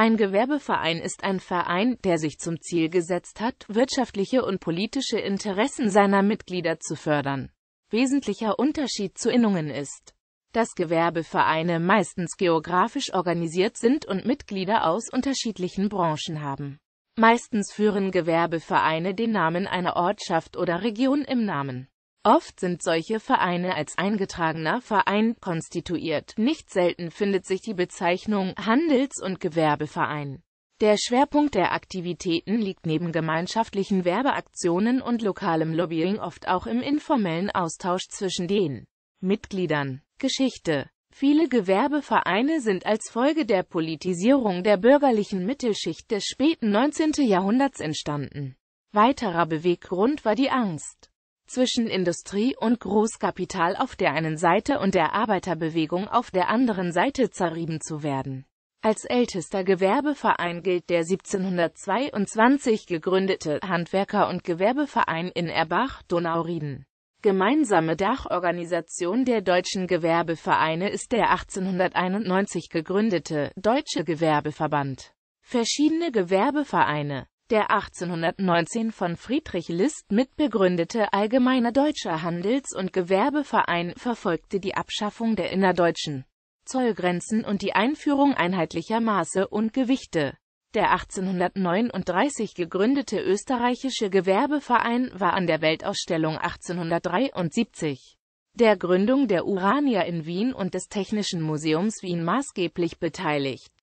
Ein Gewerbeverein ist ein Verein, der sich zum Ziel gesetzt hat, wirtschaftliche und politische Interessen seiner Mitglieder zu fördern. Wesentlicher Unterschied zu Innungen ist, dass Gewerbevereine meistens geografisch organisiert sind und Mitglieder aus unterschiedlichen Branchen haben. Meistens führen Gewerbevereine den Namen einer Ortschaft oder Region im Namen. Oft sind solche Vereine als eingetragener Verein konstituiert. Nicht selten findet sich die Bezeichnung Handels- und Gewerbeverein. Der Schwerpunkt der Aktivitäten liegt neben gemeinschaftlichen Werbeaktionen und lokalem Lobbying oft auch im informellen Austausch zwischen den Mitgliedern. Geschichte Viele Gewerbevereine sind als Folge der Politisierung der bürgerlichen Mittelschicht des späten 19. Jahrhunderts entstanden. Weiterer Beweggrund war die Angst, zwischen Industrie und Großkapital auf der einen Seite und der Arbeiterbewegung auf der anderen Seite zerrieben zu werden. Als ältester Gewerbeverein gilt der 1722 gegründete Handwerker- und Gewerbeverein in erbach Donauriden. Gemeinsame Dachorganisation der deutschen Gewerbevereine ist der 1891 gegründete Deutsche Gewerbeverband. Verschiedene Gewerbevereine der 1819 von Friedrich List mitbegründete Allgemeiner Deutscher Handels- und Gewerbeverein verfolgte die Abschaffung der innerdeutschen Zollgrenzen und die Einführung einheitlicher Maße und Gewichte. Der 1839 gegründete Österreichische Gewerbeverein war an der Weltausstellung 1873, der Gründung der Urania in Wien und des Technischen Museums Wien maßgeblich beteiligt